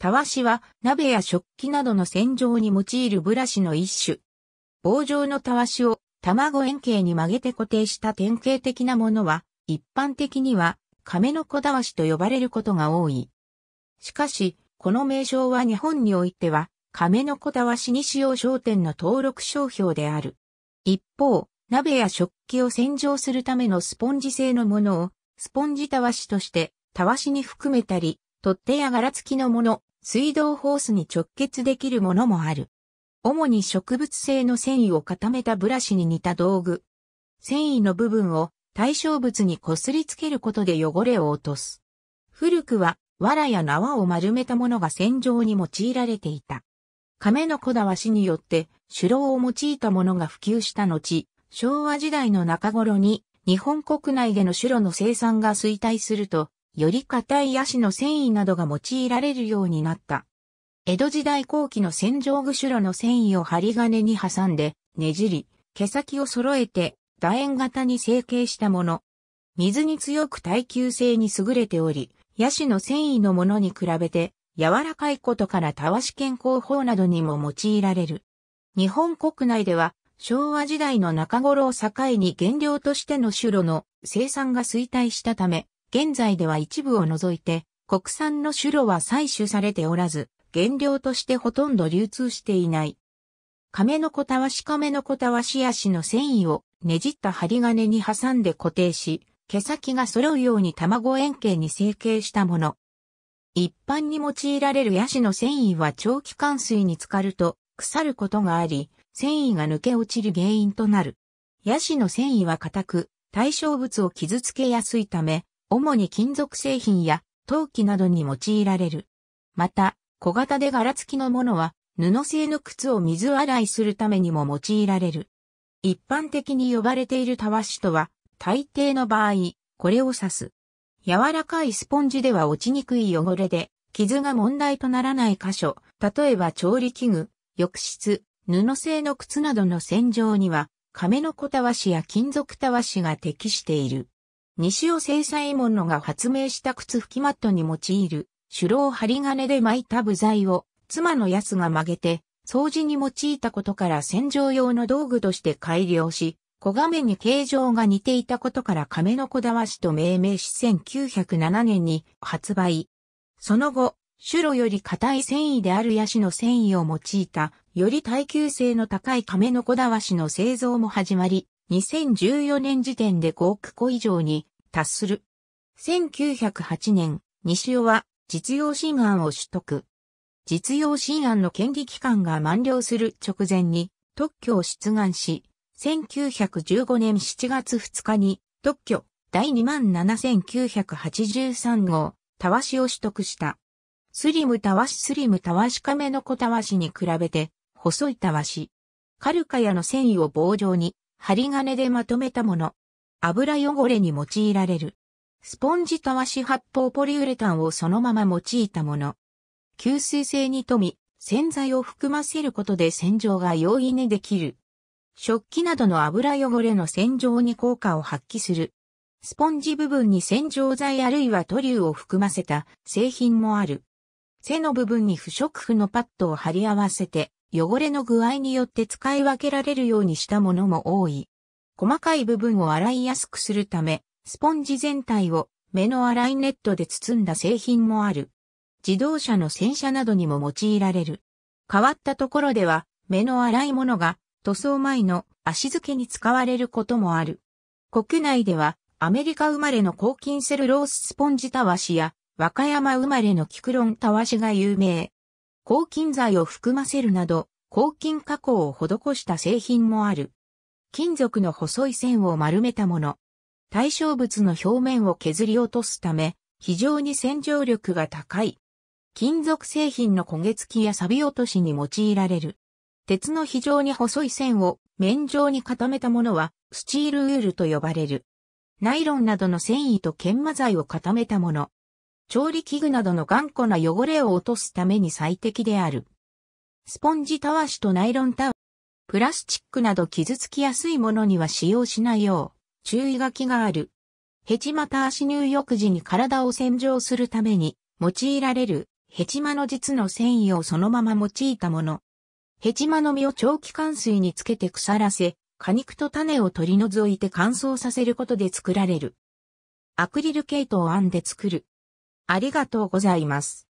たわしは鍋や食器などの洗浄に用いるブラシの一種。棒状のたわしを卵円形に曲げて固定した典型的なものは、一般的には亀の子たわしと呼ばれることが多い。しかし、この名称は日本においては、亀の子たわしに使用商店の登録商標である。一方、鍋や食器を洗浄するためのスポンジ製のものを、スポンジたわしとして、たわしに含めたり、取っ手や柄付きのもの、水道ホースに直結できるものもある。主に植物性の繊維を固めたブラシに似た道具。繊維の部分を対象物にこすりつけることで汚れを落とす。古くは、藁や縄を丸めたものが戦場に用いられていた。亀のこだわしによって、手郎を用いたものが普及した後、昭和時代の中頃に、日本国内での手炉の生産が衰退すると、より硬いヤシの繊維などが用いられるようになった。江戸時代後期の戦場ぐしろの繊維を針金に挟んで、ねじり、毛先を揃えて、楕円型に成形したもの。水に強く耐久性に優れており、ヤシの繊維のものに比べて、柔らかいことからたわし健康法などにも用いられる。日本国内では、昭和時代の中頃を境に原料としてのュロの生産が衰退したため、現在では一部を除いて、国産の種ロは採取されておらず、原料としてほとんど流通していない。亀の子たわし亀の子たわし足の繊維をねじった針金に挟んで固定し、毛先が揃うように卵円形に成形したもの。一般に用いられるヤシの繊維は長期間水に浸かると腐ることがあり、繊維が抜け落ちる原因となる。ヤシの繊維は硬く、対象物を傷つけやすいため、主に金属製品や陶器などに用いられる。また、小型で柄付きのものは、布製の靴を水洗いするためにも用いられる。一般的に呼ばれているたわしとは、大抵の場合、これを指す。柔らかいスポンジでは落ちにくい汚れで、傷が問題とならない箇所、例えば調理器具、浴室、布製の靴などの洗浄には、亀の子たわしや金属たわしが適している。西尾清左衛門のが発明した靴拭きマットに用いる、手老針金で巻いた部材を、妻の安が曲げて、掃除に用いたことから洗浄用の道具として改良し、小亀に形状が似ていたことから亀の小わしと命名し1907年に発売。その後、シュより硬い繊維であるヤシの繊維を用いた、より耐久性の高い亀の小わしの製造も始まり、2014年時点で5億個以上に達する。1908年、西尾は実用新案を取得。実用新案の権利期間が満了する直前に特許を出願し、1915年7月2日に特許第27983号、たわしを取得した。スリムたわしスリムたわしめの子たわしに比べて、細いたわし。カルカヤの繊維を棒状に針金でまとめたもの。油汚れに用いられる。スポンジたわし発泡ポリウレタンをそのまま用いたもの。吸水性に富み、洗剤を含ませることで洗浄が容易にできる。食器などの油汚れの洗浄に効果を発揮する。スポンジ部分に洗浄剤あるいは塗料を含ませた製品もある。背の部分に不織布のパッドを貼り合わせて汚れの具合によって使い分けられるようにしたものも多い。細かい部分を洗いやすくするため、スポンジ全体を目の洗いネットで包んだ製品もある。自動車の洗車などにも用いられる。変わったところでは、目の洗い物が塗装前の足付けに使われることもある。国内では、アメリカ生まれの抗菌セルローススポンジたわしや、和歌山生まれのキクロンたわしが有名。抗菌剤を含ませるなど、抗菌加工を施した製品もある。金属の細い線を丸めたもの。対象物の表面を削り落とすため、非常に洗浄力が高い。金属製品の焦げ付きや錆落としに用いられる。鉄の非常に細い線を面状に固めたものは、スチールウールと呼ばれる。ナイロンなどの繊維と研磨剤を固めたもの。調理器具などの頑固な汚れを落とすために最適である。スポンジたわしとナイロンタワし、プラスチックなど傷つきやすいものには使用しないよう注意書きがある。ヘチマたわし入浴時に体を洗浄するために用いられるヘチマの実の繊維をそのまま用いたもの。ヘチマの実を長期乾水につけて腐らせ、果肉と種を取り除いて乾燥させることで作られる。アクリル系統んで作る。ありがとうございます。